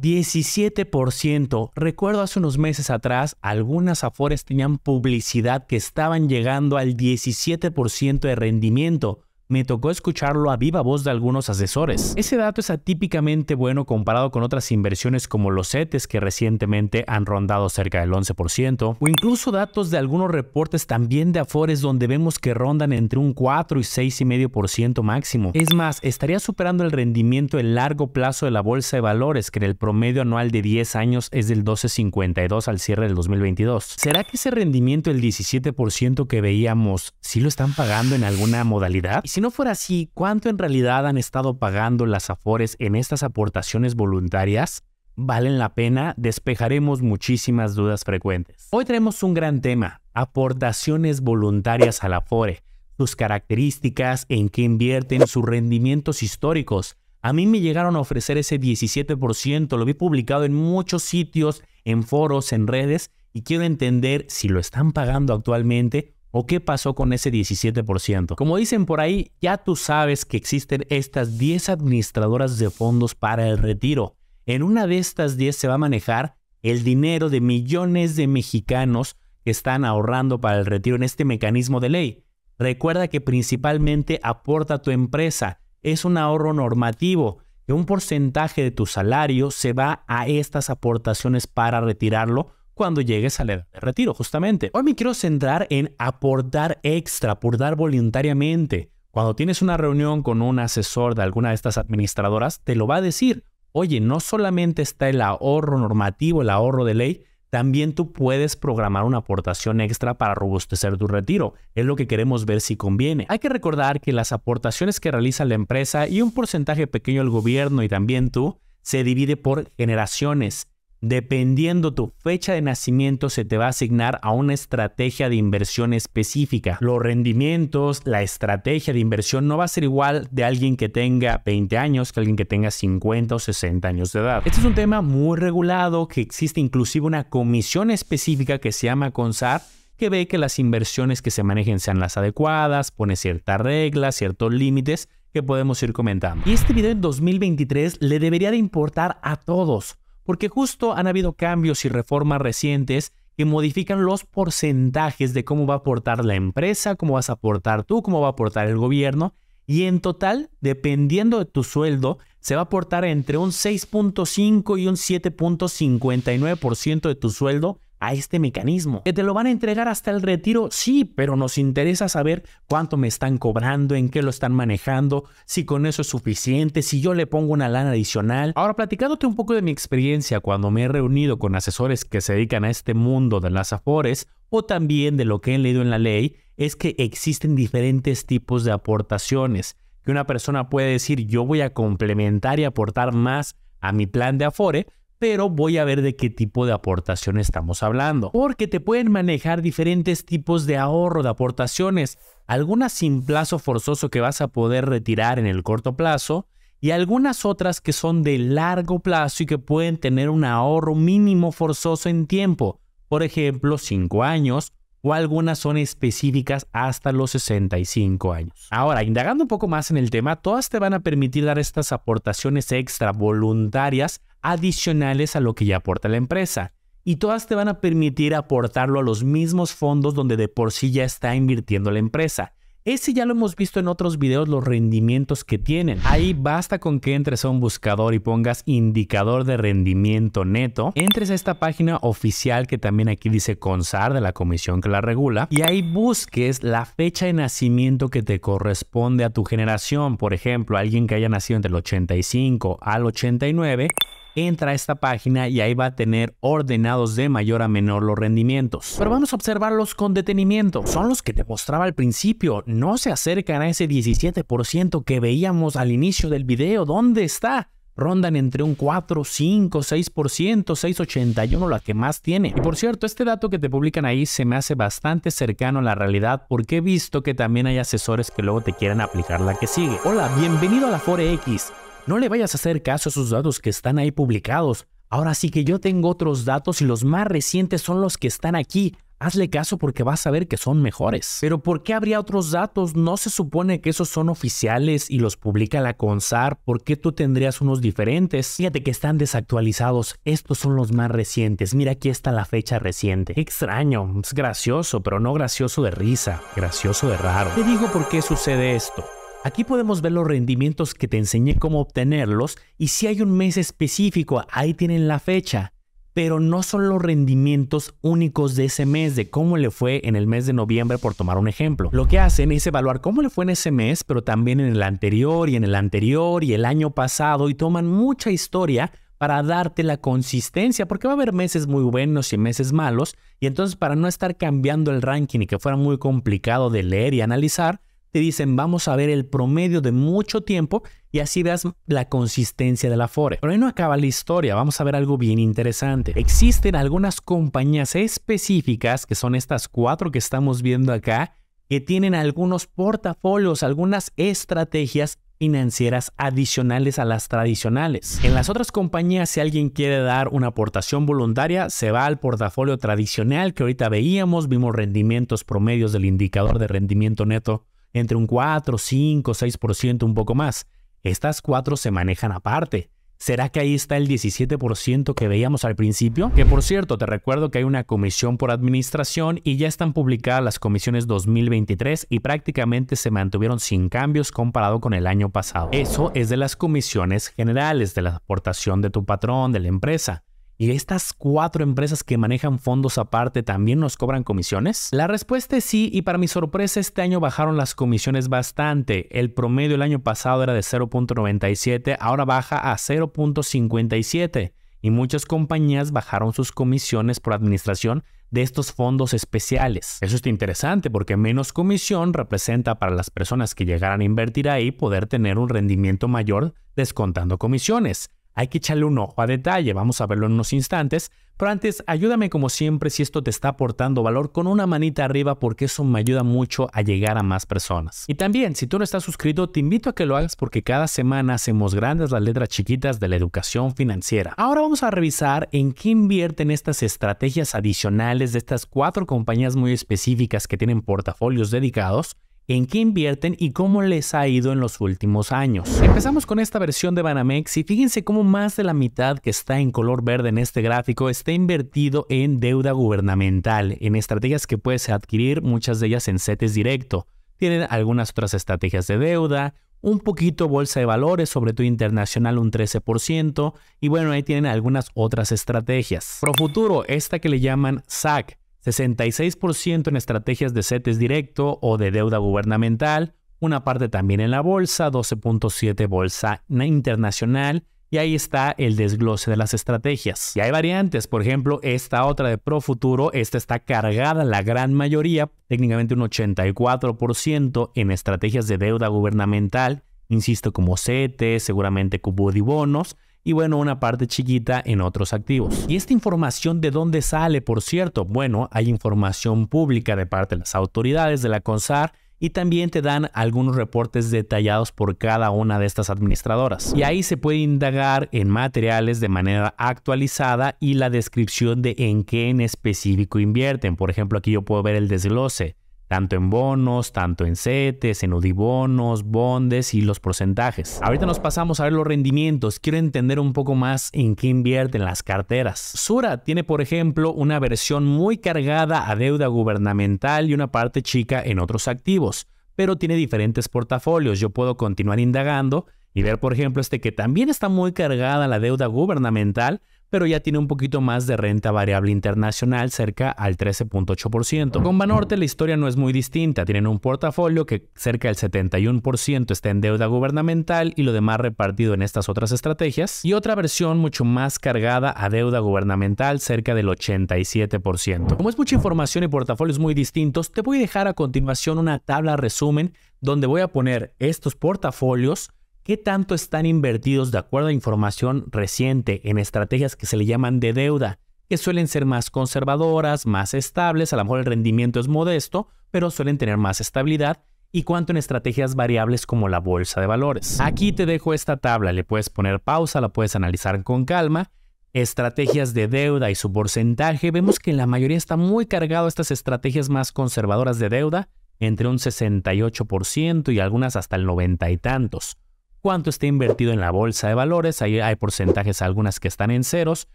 17%. Recuerdo hace unos meses atrás, algunas Afores tenían publicidad que estaban llegando al 17% de rendimiento me tocó escucharlo a viva voz de algunos asesores. Ese dato es atípicamente bueno comparado con otras inversiones como los CETES que recientemente han rondado cerca del 11%, o incluso datos de algunos reportes también de Afores donde vemos que rondan entre un 4 y 6,5% máximo. Es más, estaría superando el rendimiento en largo plazo de la bolsa de valores, que en el promedio anual de 10 años es del 12,52 al cierre del 2022. ¿Será que ese rendimiento del 17% que veíamos sí lo están pagando en alguna modalidad? Si no fuera así, ¿cuánto en realidad han estado pagando las AFORES en estas aportaciones voluntarias? ¿Valen la pena? Despejaremos muchísimas dudas frecuentes. Hoy tenemos un gran tema, aportaciones voluntarias al AFORE, sus características, en qué invierten, sus rendimientos históricos. A mí me llegaron a ofrecer ese 17%, lo vi publicado en muchos sitios, en foros, en redes, y quiero entender si lo están pagando actualmente ¿O qué pasó con ese 17%? Como dicen por ahí, ya tú sabes que existen estas 10 administradoras de fondos para el retiro. En una de estas 10 se va a manejar el dinero de millones de mexicanos que están ahorrando para el retiro en este mecanismo de ley. Recuerda que principalmente aporta tu empresa. Es un ahorro normativo que un porcentaje de tu salario se va a estas aportaciones para retirarlo cuando llegues a la edad de retiro, justamente. Hoy me quiero centrar en aportar extra, aportar voluntariamente. Cuando tienes una reunión con un asesor de alguna de estas administradoras, te lo va a decir. Oye, no solamente está el ahorro normativo, el ahorro de ley, también tú puedes programar una aportación extra para robustecer tu retiro. Es lo que queremos ver si conviene. Hay que recordar que las aportaciones que realiza la empresa y un porcentaje pequeño el gobierno y también tú se divide por generaciones. Dependiendo tu fecha de nacimiento se te va a asignar a una estrategia de inversión específica. Los rendimientos, la estrategia de inversión no va a ser igual de alguien que tenga 20 años que alguien que tenga 50 o 60 años de edad. Este es un tema muy regulado que existe inclusive una comisión específica que se llama CONSAR que ve que las inversiones que se manejen sean las adecuadas, pone ciertas reglas, ciertos límites que podemos ir comentando. Y este video en 2023 le debería de importar a todos, porque justo han habido cambios y reformas recientes que modifican los porcentajes de cómo va a aportar la empresa, cómo vas a aportar tú, cómo va a aportar el gobierno. Y en total, dependiendo de tu sueldo, se va a aportar entre un 6.5 y un 7.59% de tu sueldo a este mecanismo. Que te lo van a entregar hasta el retiro, sí, pero nos interesa saber cuánto me están cobrando, en qué lo están manejando, si con eso es suficiente, si yo le pongo una lana adicional. Ahora, platicándote un poco de mi experiencia cuando me he reunido con asesores que se dedican a este mundo de las afores o también de lo que he leído en la ley, es que existen diferentes tipos de aportaciones que una persona puede decir yo voy a complementar y aportar más a mi plan de afore, pero voy a ver de qué tipo de aportación estamos hablando, porque te pueden manejar diferentes tipos de ahorro de aportaciones, algunas sin plazo forzoso que vas a poder retirar en el corto plazo y algunas otras que son de largo plazo y que pueden tener un ahorro mínimo forzoso en tiempo, por ejemplo 5 años o algunas son específicas hasta los 65 años. Ahora, indagando un poco más en el tema, todas te van a permitir dar estas aportaciones extra voluntarias adicionales a lo que ya aporta la empresa. Y todas te van a permitir aportarlo a los mismos fondos donde de por sí ya está invirtiendo la empresa. Ese ya lo hemos visto en otros videos los rendimientos que tienen. Ahí basta con que entres a un buscador y pongas indicador de rendimiento neto. Entres a esta página oficial que también aquí dice CONSAR de la comisión que la regula. Y ahí busques la fecha de nacimiento que te corresponde a tu generación. Por ejemplo, alguien que haya nacido entre el 85 al 89 entra a esta página y ahí va a tener ordenados de mayor a menor los rendimientos. Pero vamos a observarlos con detenimiento. Son los que te mostraba al principio. No se acercan a ese 17% que veíamos al inicio del video. ¿Dónde está? rondan entre un 4, 5, 6%, 6,81 la que más tiene. Y por cierto, este dato que te publican ahí se me hace bastante cercano a la realidad porque he visto que también hay asesores que luego te quieran aplicar la que sigue. Hola, bienvenido a la Forex. No le vayas a hacer caso a esos datos que están ahí publicados. Ahora sí que yo tengo otros datos y los más recientes son los que están aquí. Hazle caso porque vas a ver que son mejores. Pero ¿por qué habría otros datos? ¿No se supone que esos son oficiales y los publica la CONSAR? ¿Por qué tú tendrías unos diferentes? Fíjate que están desactualizados. Estos son los más recientes. Mira, aquí está la fecha reciente. extraño. Es gracioso, pero no gracioso de risa. Gracioso de raro. Te digo por qué sucede esto. Aquí podemos ver los rendimientos que te enseñé cómo obtenerlos y si hay un mes específico, ahí tienen la fecha. Pero no son los rendimientos únicos de ese mes, de cómo le fue en el mes de noviembre, por tomar un ejemplo. Lo que hacen es evaluar cómo le fue en ese mes, pero también en el anterior y en el anterior y el año pasado, y toman mucha historia para darte la consistencia, porque va a haber meses muy buenos y meses malos, y entonces para no estar cambiando el ranking y que fuera muy complicado de leer y analizar, te dicen vamos a ver el promedio de mucho tiempo y así veas la consistencia de la FORE. Pero ahí no acaba la historia, vamos a ver algo bien interesante. Existen algunas compañías específicas, que son estas cuatro que estamos viendo acá, que tienen algunos portafolios, algunas estrategias financieras adicionales a las tradicionales. En las otras compañías, si alguien quiere dar una aportación voluntaria, se va al portafolio tradicional que ahorita veíamos, vimos rendimientos promedios del indicador de rendimiento neto entre un 4, 5, 6%, un poco más. Estas cuatro se manejan aparte. ¿Será que ahí está el 17% que veíamos al principio? Que por cierto, te recuerdo que hay una comisión por administración y ya están publicadas las comisiones 2023 y prácticamente se mantuvieron sin cambios comparado con el año pasado. Eso es de las comisiones generales, de la aportación de tu patrón, de la empresa. ¿Y estas cuatro empresas que manejan fondos aparte también nos cobran comisiones? La respuesta es sí y para mi sorpresa este año bajaron las comisiones bastante. El promedio el año pasado era de 0.97, ahora baja a 0.57 y muchas compañías bajaron sus comisiones por administración de estos fondos especiales. Eso está interesante porque menos comisión representa para las personas que llegaran a invertir ahí poder tener un rendimiento mayor descontando comisiones. Hay que echarle un ojo a detalle, vamos a verlo en unos instantes, pero antes ayúdame como siempre si esto te está aportando valor con una manita arriba porque eso me ayuda mucho a llegar a más personas. Y también si tú no estás suscrito te invito a que lo hagas porque cada semana hacemos grandes las letras chiquitas de la educación financiera. Ahora vamos a revisar en qué invierten estas estrategias adicionales de estas cuatro compañías muy específicas que tienen portafolios dedicados en qué invierten y cómo les ha ido en los últimos años. Empezamos con esta versión de Banamex y fíjense cómo más de la mitad que está en color verde en este gráfico está invertido en deuda gubernamental, en estrategias que puedes adquirir, muchas de ellas en CETES directo. Tienen algunas otras estrategias de deuda, un poquito bolsa de valores, sobre todo internacional un 13%, y bueno, ahí tienen algunas otras estrategias. Profuturo, esta que le llaman SAC, 66% en estrategias de CETES directo o de deuda gubernamental, una parte también en la bolsa, 12.7 bolsa internacional, y ahí está el desglose de las estrategias. Y hay variantes, por ejemplo, esta otra de Profuturo, esta está cargada la gran mayoría, técnicamente un 84% en estrategias de deuda gubernamental, insisto, como CETES, seguramente cubo y bonos, y bueno, una parte chiquita en otros activos. ¿Y esta información de dónde sale, por cierto? Bueno, hay información pública de parte de las autoridades de la CONSAR y también te dan algunos reportes detallados por cada una de estas administradoras. Y ahí se puede indagar en materiales de manera actualizada y la descripción de en qué en específico invierten. Por ejemplo, aquí yo puedo ver el desglose tanto en bonos, tanto en CETES, en UDIBONOS, bondes y los porcentajes. Ahorita nos pasamos a ver los rendimientos. Quiero entender un poco más en qué invierten las carteras. Sura tiene, por ejemplo, una versión muy cargada a deuda gubernamental y una parte chica en otros activos, pero tiene diferentes portafolios. Yo puedo continuar indagando y ver, por ejemplo, este que también está muy cargada a la deuda gubernamental, pero ya tiene un poquito más de renta variable internacional, cerca al 13.8%. Con Banorte la historia no es muy distinta, tienen un portafolio que cerca del 71% está en deuda gubernamental y lo demás repartido en estas otras estrategias, y otra versión mucho más cargada a deuda gubernamental, cerca del 87%. Como es mucha información y portafolios muy distintos, te voy a dejar a continuación una tabla resumen donde voy a poner estos portafolios ¿Qué tanto están invertidos de acuerdo a información reciente en estrategias que se le llaman de deuda, que suelen ser más conservadoras, más estables, a lo mejor el rendimiento es modesto, pero suelen tener más estabilidad? ¿Y cuánto en estrategias variables como la bolsa de valores? Aquí te dejo esta tabla, le puedes poner pausa, la puedes analizar con calma. Estrategias de deuda y su porcentaje, vemos que en la mayoría está muy cargado estas estrategias más conservadoras de deuda, entre un 68% y algunas hasta el 90 y tantos cuánto está invertido en la bolsa de valores, ahí hay porcentajes, algunas que están en ceros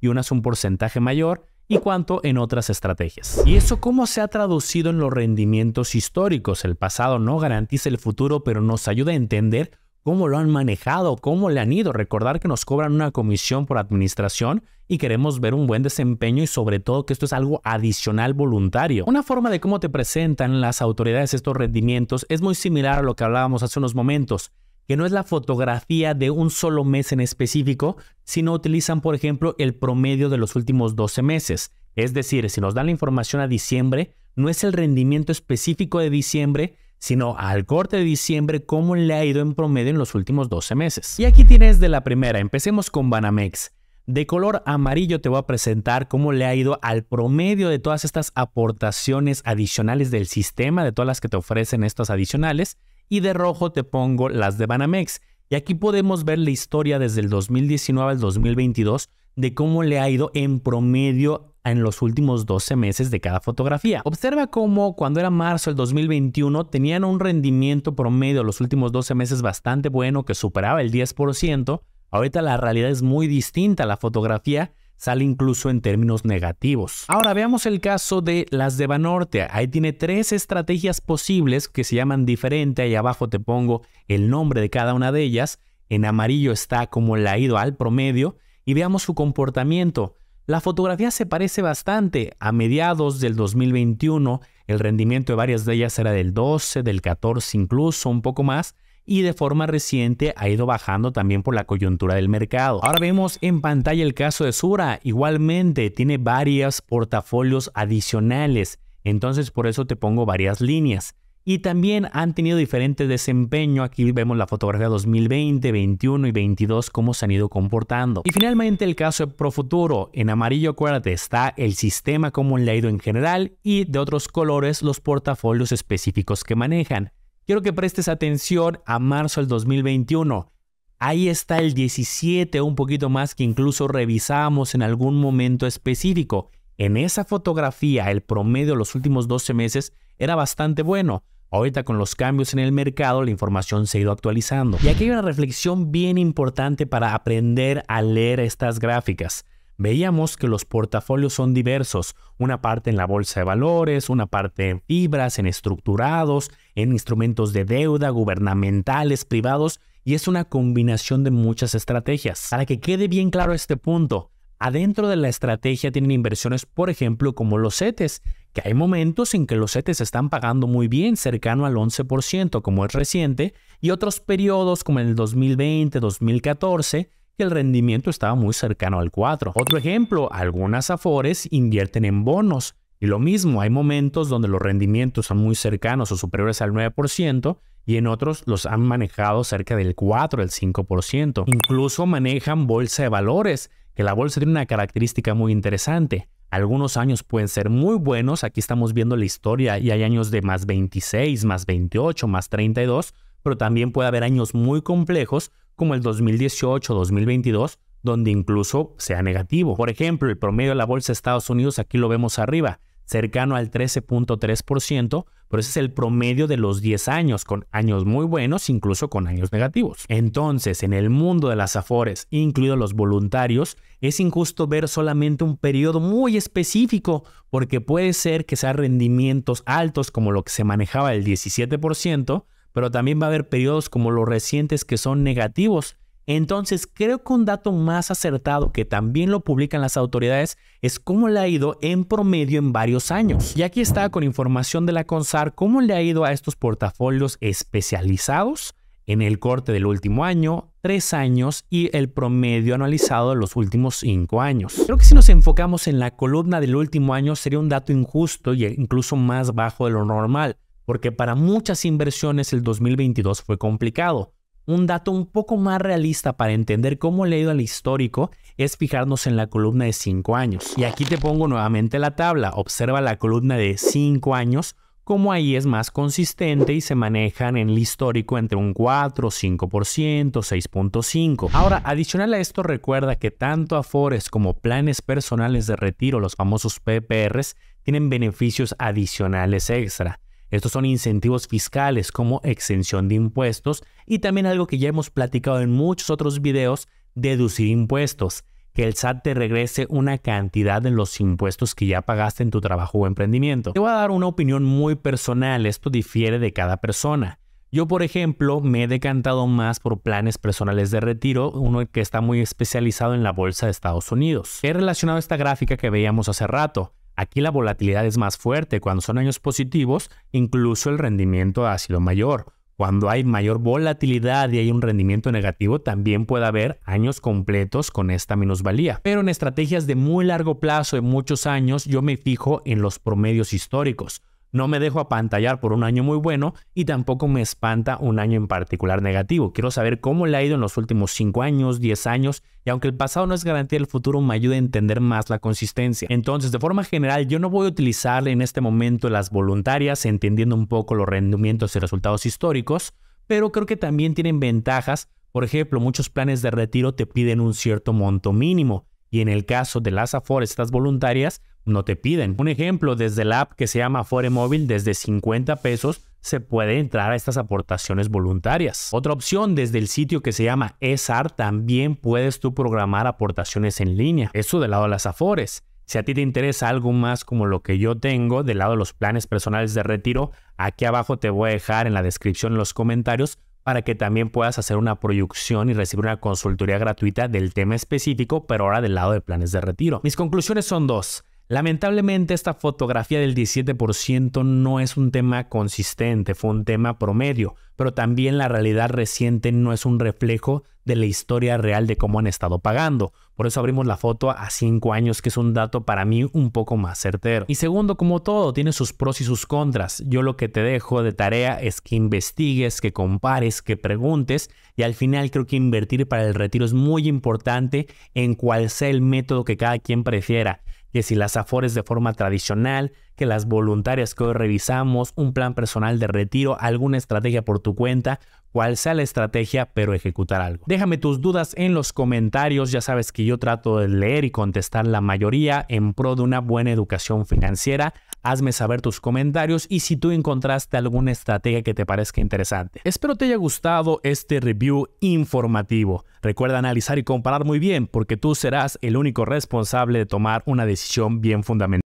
y unas un porcentaje mayor, y cuánto en otras estrategias. ¿Y eso cómo se ha traducido en los rendimientos históricos? El pasado no garantiza el futuro, pero nos ayuda a entender cómo lo han manejado, cómo le han ido. Recordar que nos cobran una comisión por administración y queremos ver un buen desempeño y sobre todo que esto es algo adicional voluntario. Una forma de cómo te presentan las autoridades estos rendimientos es muy similar a lo que hablábamos hace unos momentos que no es la fotografía de un solo mes en específico, sino utilizan, por ejemplo, el promedio de los últimos 12 meses. Es decir, si nos dan la información a diciembre, no es el rendimiento específico de diciembre, sino al corte de diciembre cómo le ha ido en promedio en los últimos 12 meses. Y aquí tienes de la primera, empecemos con Banamex. De color amarillo te voy a presentar cómo le ha ido al promedio de todas estas aportaciones adicionales del sistema, de todas las que te ofrecen estas adicionales y de rojo te pongo las de Banamex. Y aquí podemos ver la historia desde el 2019 al 2022 de cómo le ha ido en promedio en los últimos 12 meses de cada fotografía. Observa cómo cuando era marzo del 2021 tenían un rendimiento promedio los últimos 12 meses bastante bueno que superaba el 10%. Ahorita la realidad es muy distinta a la fotografía sale incluso en términos negativos. Ahora veamos el caso de las de Banorte. Ahí tiene tres estrategias posibles que se llaman diferente. Ahí abajo te pongo el nombre de cada una de ellas. En amarillo está como la ha ido al promedio y veamos su comportamiento. La fotografía se parece bastante. A mediados del 2021 el rendimiento de varias de ellas era del 12, del 14 incluso, un poco más y de forma reciente ha ido bajando también por la coyuntura del mercado. Ahora vemos en pantalla el caso de Sura, igualmente tiene varios portafolios adicionales, entonces por eso te pongo varias líneas. Y también han tenido diferente desempeño, aquí vemos la fotografía 2020, 21 y 22 cómo se han ido comportando. Y finalmente el caso de Profuturo, en amarillo acuérdate está el sistema como le ha ido en general y de otros colores los portafolios específicos que manejan. Quiero que prestes atención a marzo del 2021. Ahí está el 17, un poquito más que incluso revisamos en algún momento específico. En esa fotografía, el promedio de los últimos 12 meses era bastante bueno. Ahorita con los cambios en el mercado, la información se ha ido actualizando. Y aquí hay una reflexión bien importante para aprender a leer estas gráficas. Veíamos que los portafolios son diversos, una parte en la bolsa de valores, una parte en fibras, en estructurados, en instrumentos de deuda, gubernamentales, privados, y es una combinación de muchas estrategias. Para que quede bien claro este punto, adentro de la estrategia tienen inversiones, por ejemplo, como los e CETES, que hay momentos en que los e CETES están pagando muy bien, cercano al 11%, como es reciente, y otros periodos como en el 2020, 2014, que el rendimiento estaba muy cercano al 4. Otro ejemplo, algunas afores invierten en bonos, y lo mismo, hay momentos donde los rendimientos son muy cercanos o superiores al 9% y en otros los han manejado cerca del 4, el 5%. Incluso manejan bolsa de valores, que la bolsa tiene una característica muy interesante. Algunos años pueden ser muy buenos, aquí estamos viendo la historia y hay años de más 26, más 28, más 32, pero también puede haber años muy complejos como el 2018, 2022, donde incluso sea negativo. Por ejemplo, el promedio de la bolsa de Estados Unidos aquí lo vemos arriba, cercano al 13.3%, pero ese es el promedio de los 10 años, con años muy buenos, incluso con años negativos. Entonces, en el mundo de las afores, incluidos los voluntarios, es injusto ver solamente un periodo muy específico, porque puede ser que sea rendimientos altos como lo que se manejaba el 17%, pero también va a haber periodos como los recientes que son negativos, entonces, creo que un dato más acertado que también lo publican las autoridades es cómo le ha ido en promedio en varios años. Y aquí está con información de la CONSAR cómo le ha ido a estos portafolios especializados en el corte del último año, tres años y el promedio anualizado de los últimos cinco años. Creo que si nos enfocamos en la columna del último año sería un dato injusto e incluso más bajo de lo normal, porque para muchas inversiones el 2022 fue complicado un dato un poco más realista para entender cómo le al histórico es fijarnos en la columna de 5 años. Y aquí te pongo nuevamente la tabla. Observa la columna de 5 años, como ahí es más consistente y se manejan en el histórico entre un 4, 5%, 6.5%. Ahora, adicional a esto, recuerda que tanto Afores como planes personales de retiro, los famosos PPRs, tienen beneficios adicionales extra. Estos son incentivos fiscales como exención de impuestos y también algo que ya hemos platicado en muchos otros videos, deducir impuestos, que el SAT te regrese una cantidad de los impuestos que ya pagaste en tu trabajo o emprendimiento. Te voy a dar una opinión muy personal, esto difiere de cada persona. Yo, por ejemplo, me he decantado más por planes personales de retiro, uno que está muy especializado en la bolsa de Estados Unidos. He relacionado esta gráfica que veíamos hace rato. Aquí la volatilidad es más fuerte. Cuando son años positivos, incluso el rendimiento ha sido mayor. Cuando hay mayor volatilidad y hay un rendimiento negativo, también puede haber años completos con esta minusvalía. Pero en estrategias de muy largo plazo, de muchos años, yo me fijo en los promedios históricos. No me dejo apantallar por un año muy bueno y tampoco me espanta un año en particular negativo. Quiero saber cómo le ha ido en los últimos 5 años, 10 años y aunque el pasado no es garantía del futuro, me ayuda a entender más la consistencia. Entonces, de forma general, yo no voy a utilizar en este momento las voluntarias, entendiendo un poco los rendimientos y resultados históricos, pero creo que también tienen ventajas. Por ejemplo, muchos planes de retiro te piden un cierto monto mínimo y en el caso de las afore estas voluntarias, no te piden. Un ejemplo, desde la app que se llama Fore Móvil, desde 50 pesos se puede entrar a estas aportaciones voluntarias. Otra opción, desde el sitio que se llama ESAR, también puedes tú programar aportaciones en línea. Eso del lado de las Afores. Si a ti te interesa algo más como lo que yo tengo del lado de los planes personales de retiro, aquí abajo te voy a dejar en la descripción en los comentarios para que también puedas hacer una proyección y recibir una consultoría gratuita del tema específico, pero ahora del lado de planes de retiro. Mis conclusiones son dos. Lamentablemente esta fotografía del 17% no es un tema consistente, fue un tema promedio, pero también la realidad reciente no es un reflejo de la historia real de cómo han estado pagando. Por eso abrimos la foto a 5 años, que es un dato para mí un poco más certero. Y segundo, como todo, tiene sus pros y sus contras. Yo lo que te dejo de tarea es que investigues, que compares, que preguntes y al final creo que invertir para el retiro es muy importante en cuál sea el método que cada quien prefiera que si las afores de forma tradicional, que las voluntarias que hoy revisamos, un plan personal de retiro, alguna estrategia por tu cuenta, cuál sea la estrategia, pero ejecutar algo. Déjame tus dudas en los comentarios, ya sabes que yo trato de leer y contestar la mayoría en pro de una buena educación financiera. Hazme saber tus comentarios y si tú encontraste alguna estrategia que te parezca interesante. Espero te haya gustado este review informativo. Recuerda analizar y comparar muy bien porque tú serás el único responsable de tomar una decisión bien fundamentada.